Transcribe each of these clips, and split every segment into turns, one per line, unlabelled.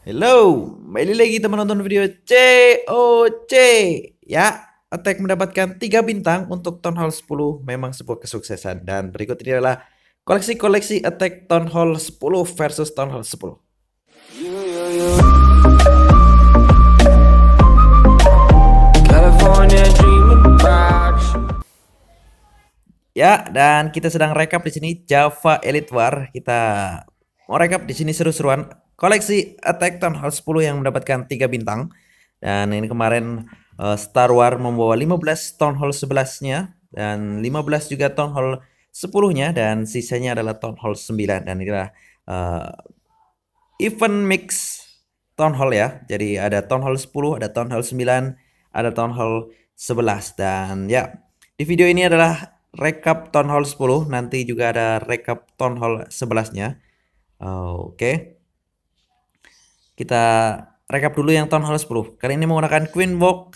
Hello, kembali lagi teman nonton video COC ya. Attack mendapatkan 3 bintang untuk Town Hall 10 memang sebuah kesuksesan dan berikut ini adalah koleksi-koleksi Attack Town Hall 10 versus Town Hall 10. Ya, dan kita sedang rekap di sini Java Elite War. Kita mau rekap di sini seru-seruan koleksi Attack on Hall 10 yang mendapatkan 3 bintang. Dan ini kemarin uh, Star Wars membawa 15 Town Hall 11-nya dan 15 juga Town Hall 10-nya dan sisanya adalah Town Hall 9 dan ini adalah uh, event mix Town Hall ya. Jadi ada Town Hall 10, ada Town Hall 9, ada Town Hall 11 dan ya di video ini adalah rekap Town Hall 10, nanti juga ada rekap Town Hall 11-nya. Oke. Okay. Kita rekap dulu yang Town halus 10. Kali ini menggunakan Queen Walk,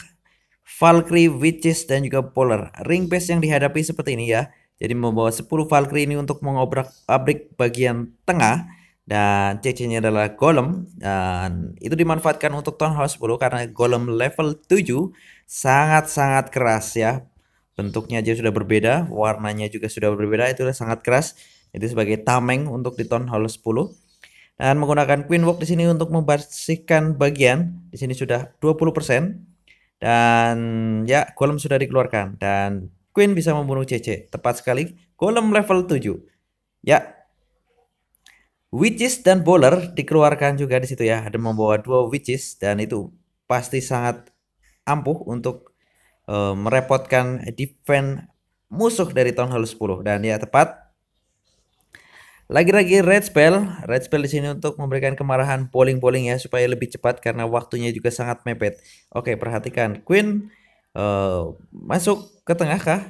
Valkyrie, Witches, dan juga Polar. Ring base yang dihadapi seperti ini ya. Jadi membawa 10 Valkyrie ini untuk mengobrak abrik bagian tengah. Dan CC-nya adalah Golem. Dan itu dimanfaatkan untuk Town halus 10 karena Golem level 7 sangat-sangat keras ya. Bentuknya aja sudah berbeda, warnanya juga sudah berbeda, itu sangat keras. Jadi sebagai tameng untuk di Town halus 10. Dan menggunakan Queen Walk di sini untuk membersihkan bagian. Di sini sudah 20%. Dan ya, golem sudah dikeluarkan. Dan Queen bisa membunuh CC. Tepat sekali. Golem level 7. Ya. Witches dan bowler dikeluarkan juga di situ ya. Ada membawa dua witches dan itu pasti sangat ampuh untuk uh, merepotkan defense musuh dari Town Hall 10 dan ya tepat lagi-lagi red spell, red spell di sini untuk memberikan kemarahan polling-polling ya supaya lebih cepat karena waktunya juga sangat mepet. Oke, perhatikan queen uh, masuk ke tengah kah?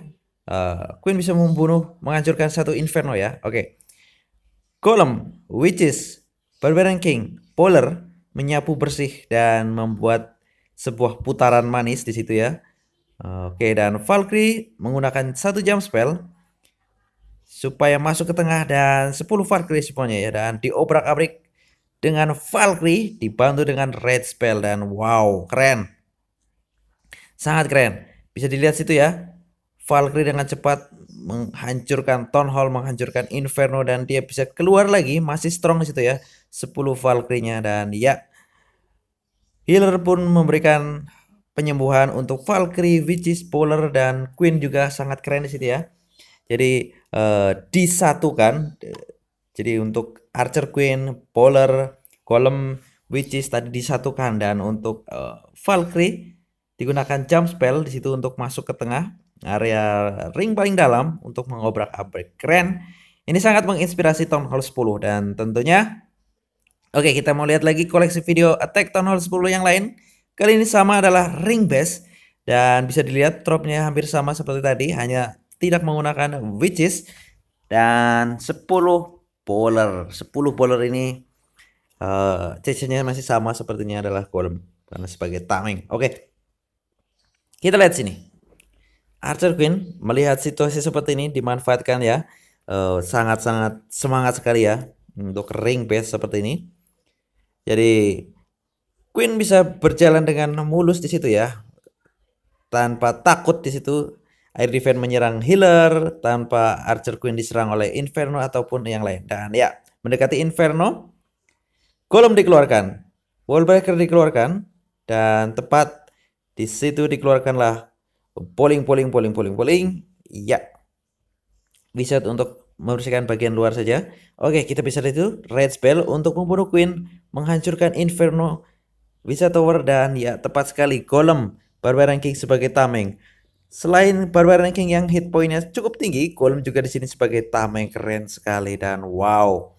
Uh, queen bisa membunuh menghancurkan satu inferno ya. Oke. Golem, witches, barbarian king, polar menyapu bersih dan membuat sebuah putaran manis di situ ya. Uh, Oke, dan Valkyrie menggunakan satu jam spell supaya masuk ke tengah dan 10 Valkyrie semuanya ya dan diobrak-abrik dengan Valkyrie dibantu dengan Red Spell dan wow keren sangat keren bisa dilihat situ ya Valkyrie dengan cepat menghancurkan Town Hall menghancurkan Inferno dan dia bisa keluar lagi masih strong di situ ya 10 Valkyrie-nya dan ya healer pun memberikan penyembuhan untuk Valkyrie, Witches, Polar dan Queen juga sangat keren di situ ya. Jadi uh, disatukan jadi untuk Archer Queen, Polar, Column, Witches tadi disatukan dan untuk uh, Valkyrie digunakan jump spell di situ untuk masuk ke tengah area ring paling dalam untuk mengobrak-abrik. Keren. Ini sangat menginspirasi Town Hall 10 dan tentunya Oke, kita mau lihat lagi koleksi video Attack Town Hall 10 yang lain. Kali ini sama adalah ring base dan bisa dilihat dropnya hampir sama seperti tadi, hanya tidak menggunakan witches dan 10 polar 10 polar ini uh, masih sama sepertinya adalah golem karena sebagai tameng oke okay. kita lihat sini Archer Queen melihat situasi seperti ini dimanfaatkan ya eh, sangat-sangat uh, semangat sekali ya untuk ring base seperti ini jadi Queen bisa berjalan dengan mulus di situ ya tanpa takut di situ Air Defense menyerang healer tanpa Archer Queen diserang oleh Inferno ataupun yang lain. Dan ya, mendekati Inferno, Golem dikeluarkan, Wallbreaker dikeluarkan, dan tepat di situ dikeluarkanlah poling poling poling poling poling Ya, bisa untuk membersihkan bagian luar saja. Oke, kita bisa itu Red Spell untuk membunuh Queen, menghancurkan Inferno, bisa Tower, dan ya tepat sekali Golem, Barbarian King sebagai tameng. Selain barbar ranking yang hit pointnya cukup tinggi, Golem juga di sini sebagai tameng keren sekali dan wow.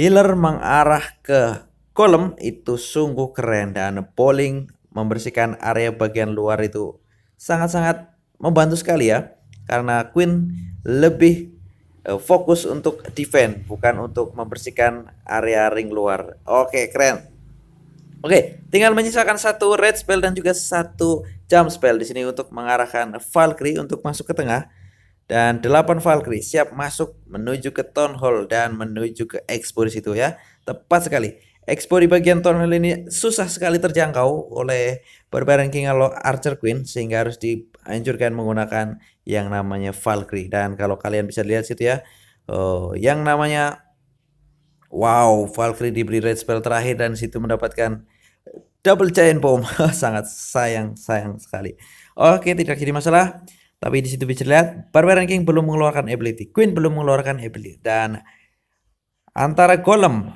Healer mengarah ke Golem itu sungguh keren dan polling membersihkan area bagian luar itu sangat-sangat membantu sekali ya. Karena Queen lebih e, fokus untuk defend bukan untuk membersihkan area ring luar. Oke, keren. Oke, tinggal menyisakan satu red spell dan juga satu jump spell di sini untuk mengarahkan Valkyrie untuk masuk ke tengah dan 8 Valkyrie siap masuk menuju ke Town Hall dan menuju ke Expo di situ ya. Tepat sekali. Expo di bagian Town Hall ini susah sekali terjangkau oleh Barbarian King atau Archer Queen sehingga harus dihancurkan menggunakan yang namanya Valkyrie dan kalau kalian bisa lihat situ ya. Oh, yang namanya Wow, Valkyrie diberi red spell terakhir dan situ mendapatkan double chain bomb. Sangat sayang, sayang sekali. Oke, tidak jadi masalah. Tapi di situ bisa lihat Barbarian King belum mengeluarkan ability, Queen belum mengeluarkan ability dan antara Golem,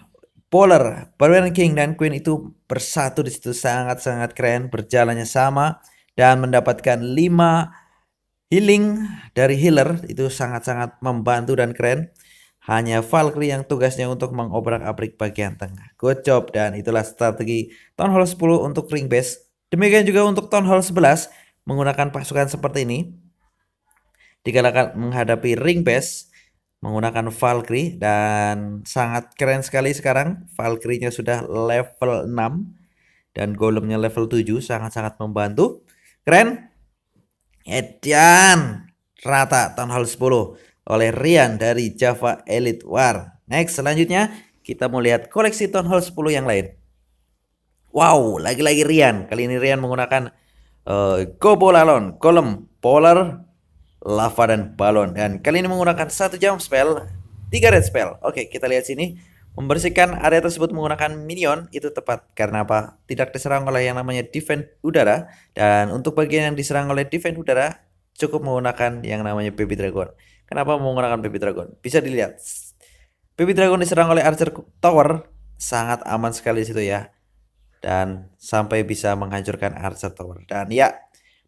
Polar, Barbarian King dan Queen itu bersatu di situ sangat-sangat keren, berjalannya sama dan mendapatkan 5 healing dari healer itu sangat-sangat membantu dan keren hanya Valkyrie yang tugasnya untuk mengobrak-abrik bagian tengah. Good job dan itulah strategi Town Hall 10 untuk ring base. Demikian juga untuk Town Hall 11 menggunakan pasukan seperti ini. Dikarenakan menghadapi ring base menggunakan Valkyrie dan sangat keren sekali sekarang. Valkyrie-nya sudah level 6 dan golemnya level 7 sangat-sangat membantu. Keren. Edian rata Town Hall 10 oleh Rian dari Java Elite War. Next, selanjutnya kita mau lihat koleksi Town Hall 10 yang lain. Wow, lagi-lagi Rian. Kali ini Rian menggunakan uh, eh, Gobolalon, kolom, Polar, Lava, dan Balon. Dan kali ini menggunakan satu jam spell, tiga red spell. Oke, kita lihat sini. Membersihkan area tersebut menggunakan minion itu tepat. Karena apa? Tidak diserang oleh yang namanya defense udara. Dan untuk bagian yang diserang oleh defense udara, cukup menggunakan yang namanya baby dragon. Kenapa menggunakan baby dragon? Bisa dilihat. Baby dragon diserang oleh archer tower sangat aman sekali situ ya. Dan sampai bisa menghancurkan archer tower. Dan ya,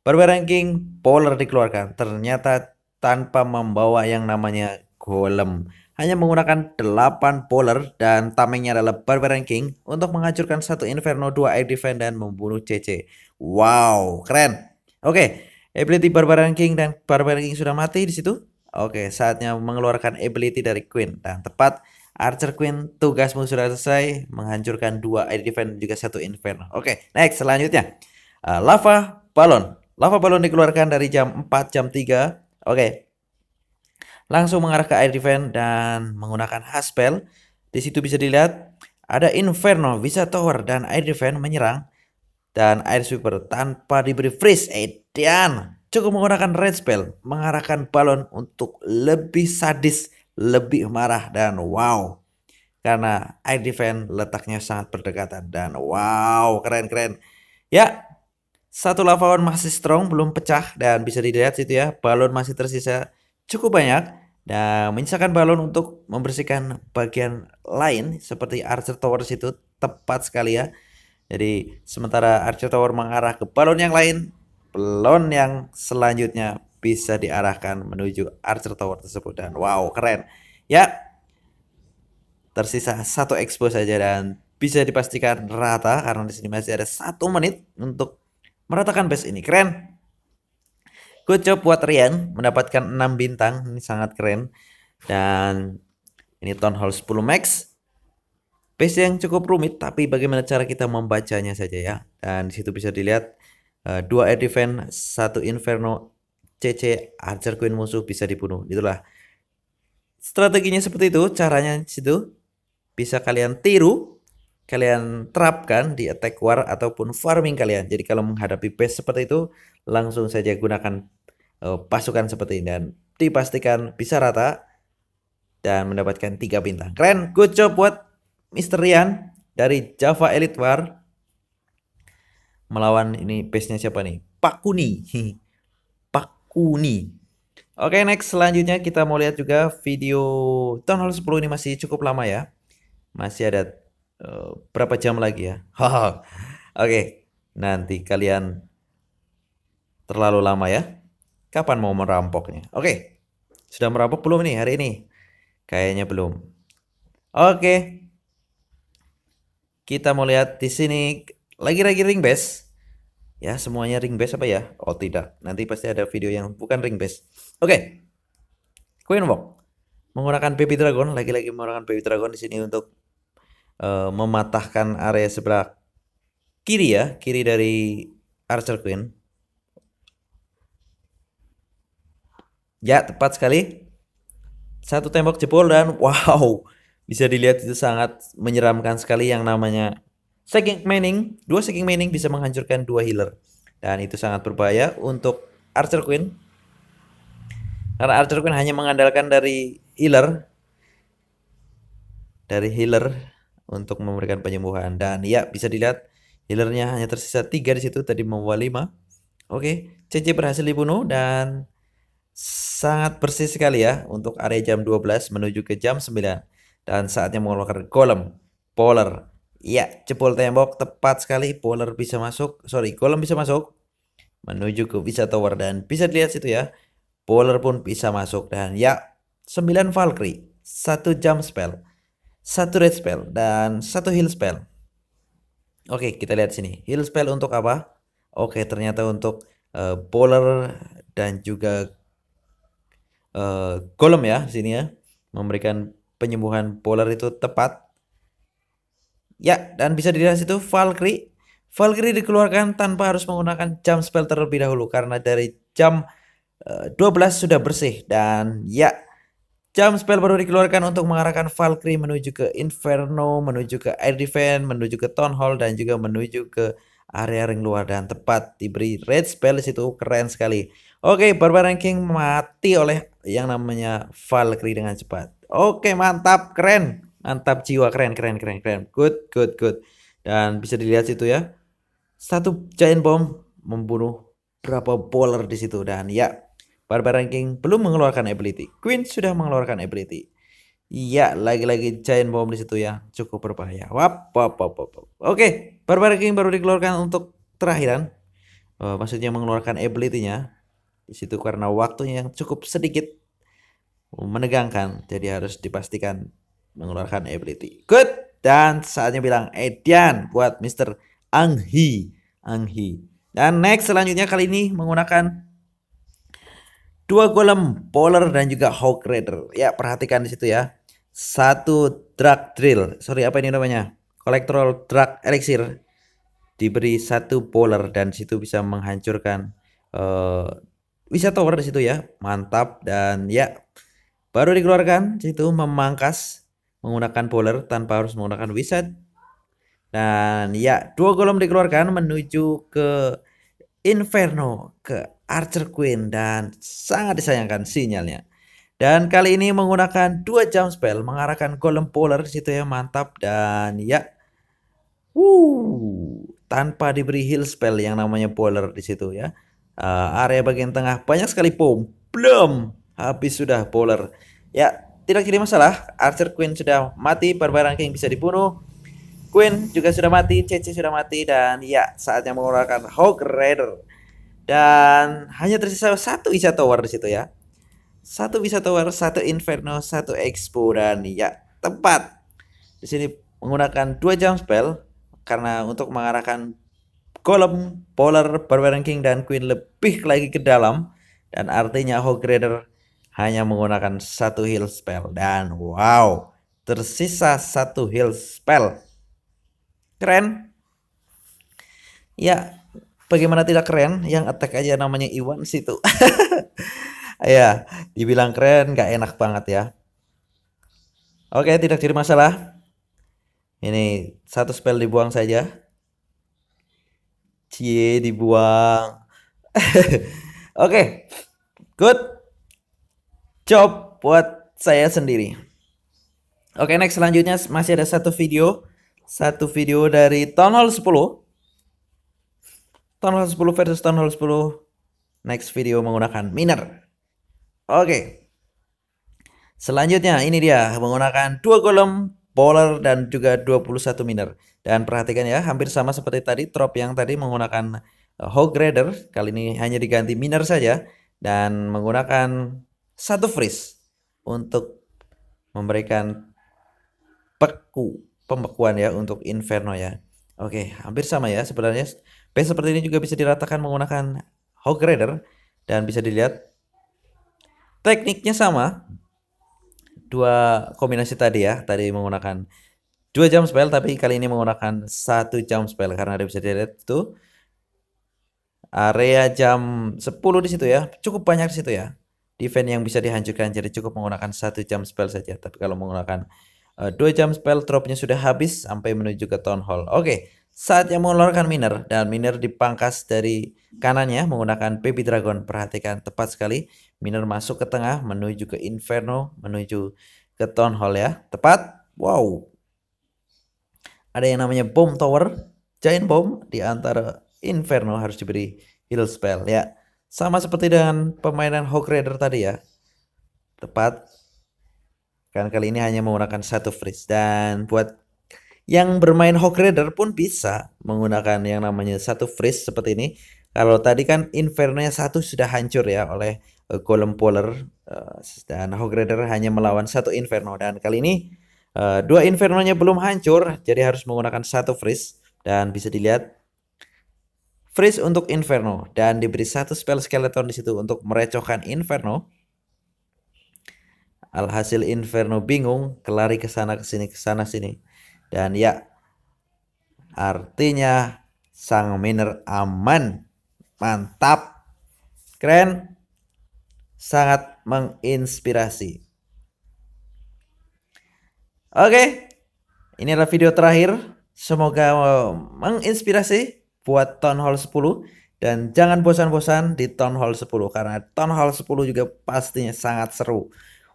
Barbar Ranking Polar dikeluarkan. Ternyata tanpa membawa yang namanya golem. Hanya menggunakan 8 polar dan tamengnya adalah Barbarian King untuk menghancurkan satu Inferno, dua Air Defense dan membunuh CC. Wow, keren. Oke, okay. ability Barbarian King dan Barbarian King sudah mati di situ. Oke, saatnya mengeluarkan ability dari Queen. dan nah, tepat Archer Queen tugasmu sudah selesai menghancurkan dua air defense juga satu inferno. Oke, next selanjutnya. Uh, lava balon. Lava balon dikeluarkan dari jam 4 jam 3. Oke. Langsung mengarah ke air defense dan menggunakan haspel. Di situ bisa dilihat ada inferno, bisa tower dan air defense menyerang dan air sweeper tanpa diberi freeze. Edian. Eh, Cukup menggunakan red spell, mengarahkan balon untuk lebih sadis, lebih marah, dan wow. Karena air defense letaknya sangat berdekatan dan wow, keren-keren. Ya, satu lavawan masih strong, belum pecah dan bisa dilihat situ ya, balon masih tersisa cukup banyak. Dan menyisakan balon untuk membersihkan bagian lain seperti Archer Tower situ tepat sekali ya. Jadi sementara Archer Tower mengarah ke balon yang lain, pelon yang selanjutnya bisa diarahkan menuju Archer Tower tersebut dan wow keren ya tersisa satu expo saja dan bisa dipastikan rata karena di sini masih ada satu menit untuk meratakan base ini keren good job buat Rian mendapatkan 6 bintang ini sangat keren dan ini town hall 10 max base yang cukup rumit tapi bagaimana cara kita membacanya saja ya dan disitu bisa dilihat Eh, dua air defense, satu inferno, CC, archer queen musuh bisa dibunuh. Itulah strateginya seperti itu, caranya situ bisa kalian tiru, kalian terapkan di attack war ataupun farming kalian. Jadi kalau menghadapi base seperti itu, langsung saja gunakan uh, pasukan seperti ini dan dipastikan bisa rata dan mendapatkan tiga bintang. Keren, good job buat Misterian dari Java Elite War melawan ini pace-nya siapa nih? Pakuni. Pakuni. Oke, okay, next selanjutnya kita mau lihat juga video tahun hall 10 ini masih cukup lama ya. Masih ada uh, berapa jam lagi ya? Oke, okay, nanti kalian terlalu lama ya. Kapan mau merampoknya? Oke. Okay. Sudah merampok belum nih hari ini? Kayaknya belum. Oke. Okay. Kita mau lihat di sini lagi-lagi ring base ya semuanya ring base apa ya oh tidak nanti pasti ada video yang bukan ring base oke okay. Queen Walk menggunakan baby Dragon lagi-lagi menggunakan baby Dragon di sini untuk uh, mematahkan area sebelah kiri ya kiri dari Archer Queen ya tepat sekali satu tembok jebol dan wow bisa dilihat itu sangat menyeramkan sekali yang namanya Second mining, dua second mining bisa menghancurkan dua healer. Dan itu sangat berbahaya untuk Archer Queen. Karena Archer Queen hanya mengandalkan dari healer. Dari healer untuk memberikan penyembuhan. Dan ya bisa dilihat healernya hanya tersisa tiga di situ. Tadi membawa lima. Oke, CC berhasil dibunuh dan sangat bersih sekali ya untuk area jam 12 menuju ke jam 9 dan saatnya mengeluarkan golem, polar, Ya jebol tembok tepat sekali. Bowler bisa masuk. Sorry, golem bisa masuk. Menuju ke bisa tower dan bisa dilihat situ ya. Bowler pun bisa masuk dan ya 9 Valkyrie, 1 jam spell, 1 red spell dan 1 heal spell. Oke, kita lihat sini. Heal spell untuk apa? Oke, ternyata untuk uh, dan juga uh, golem ya sini ya. Memberikan penyembuhan polar itu tepat Ya, dan bisa dilihat situ Valkyrie. Valkyrie dikeluarkan tanpa harus menggunakan jam spell terlebih dahulu karena dari jam uh, eh, 12 sudah bersih dan ya jam spell baru dikeluarkan untuk mengarahkan Valkyrie menuju ke Inferno, menuju ke Air Defense, menuju ke Town Hall dan juga menuju ke area ring luar dan tepat diberi red spell di situ keren sekali. Oke, Barbarian King mati oleh yang namanya Valkyrie dengan cepat. Oke, mantap, keren. Mantap jiwa, keren, keren, keren, keren. Good, good, good. Dan bisa dilihat situ ya. Satu giant bomb membunuh berapa bowler di situ dan ya Barbar ranking belum mengeluarkan ability. Queen sudah mengeluarkan ability. Iya, lagi-lagi giant bomb di situ ya. Cukup berbahaya. Wap, wap, wap, wap. Oke, Barbar ranking baru dikeluarkan untuk terakhiran. Uh, maksudnya mengeluarkan ability-nya. Di situ karena waktunya yang cukup sedikit menegangkan, jadi harus dipastikan mengeluarkan ability. Good. Dan saatnya bilang Edian eh, buat Mr. Anghi. Anghi. Dan next selanjutnya kali ini menggunakan dua golem polar dan juga hawk raider. Ya, perhatikan di situ ya. Satu drug drill. Sorry, apa ini namanya? Collector drug elixir. Diberi satu polar dan situ bisa menghancurkan uh, eh, bisa tower di situ ya. Mantap dan ya baru dikeluarkan situ memangkas menggunakan bowler tanpa harus menggunakan wizard. Dan ya, dua golem dikeluarkan menuju ke Inferno, ke Archer Queen dan sangat disayangkan sinyalnya. Dan kali ini menggunakan dua jam spell mengarahkan golem polar di situ yang mantap dan ya Wuh, tanpa diberi heal spell yang namanya polar di situ ya. Uh, area bagian tengah banyak sekali pom. Belum habis sudah polar. Ya, tidak jadi masalah. Archer Queen sudah mati, Barbaran King bisa dibunuh. Queen juga sudah mati, CC sudah mati dan ya saatnya mengeluarkan Hog Rider. Dan hanya tersisa satu Isa Tower di situ ya. Satu bisa Tower, satu Inferno, satu Expo dan ya tepat. Di sini menggunakan dua jam spell karena untuk mengarahkan kolom Polar, Barbaran King dan Queen lebih lagi ke dalam dan artinya Hog Rider hanya menggunakan satu heal spell dan wow tersisa satu heal spell keren ya bagaimana tidak keren yang attack aja namanya Iwan situ ya dibilang keren gak enak banget ya oke tidak jadi masalah ini satu spell dibuang saja cie dibuang oke good buat saya sendiri. Oke, next selanjutnya masih ada satu video. Satu video dari Town Hall 10. Town Hall 10 versus Town Hall 10. Next video menggunakan miner. Oke. Selanjutnya ini dia menggunakan dua golem polar dan juga 21 miner. Dan perhatikan ya, hampir sama seperti tadi Trop yang tadi menggunakan eh, Hog Raider, kali ini hanya diganti miner saja dan menggunakan satu freeze untuk memberikan peku pembekuan ya untuk Inferno ya. Oke, hampir sama ya sebenarnya. Base seperti ini juga bisa diratakan menggunakan Hog Rider dan bisa dilihat tekniknya sama. Dua kombinasi tadi ya, tadi menggunakan dua jam spell tapi kali ini menggunakan satu jam spell karena ada bisa dilihat tuh area jam 10 di situ ya. Cukup banyak di situ ya event yang bisa dihancurkan jadi cukup menggunakan satu jam spell saja tapi kalau menggunakan uh, dua jam spell dropnya sudah habis sampai menuju ke town hall oke okay. saatnya mengeluarkan miner dan miner dipangkas dari kanannya menggunakan baby dragon perhatikan tepat sekali miner masuk ke tengah menuju ke inferno menuju ke town hall ya tepat wow ada yang namanya bomb tower giant bomb di antara inferno harus diberi heal spell ya sama seperti dengan pemainan Hawk Rider tadi ya. Tepat. Kan kali ini hanya menggunakan satu freeze dan buat yang bermain Hawk Rider pun bisa menggunakan yang namanya satu freeze seperti ini. Kalau tadi kan Inferno-nya satu sudah hancur ya oleh uh, Golem Polar uh, dan Hawk Rider hanya melawan satu Inferno dan kali ini uh, dua Inferno-nya belum hancur jadi harus menggunakan satu freeze dan bisa dilihat Freeze untuk Inferno dan diberi satu spell skeleton di situ untuk merecokan Inferno. Alhasil Inferno bingung, kelari ke sana ke sini ke sana sini. Dan ya artinya sang miner aman. Mantap. Keren. Sangat menginspirasi. Oke, ini adalah video terakhir. Semoga menginspirasi buat town hall 10 dan jangan bosan-bosan di town hall 10 karena town hall 10 juga pastinya sangat seru.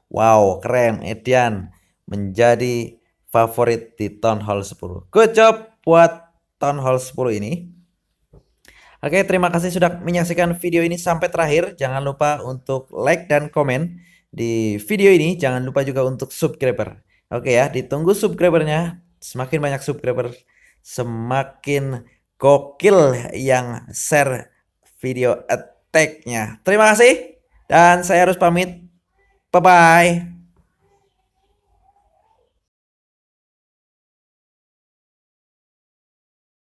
Wow, keren Edian menjadi favorit di town hall 10. Good job buat town hall 10 ini. Oke, terima kasih sudah menyaksikan video ini sampai terakhir. Jangan lupa untuk like dan komen di video ini. Jangan lupa juga untuk subscriber. Oke ya, ditunggu subscribernya. Semakin banyak subscriber, semakin gokil yang share video attack-nya. Terima kasih dan saya harus pamit. Bye-bye.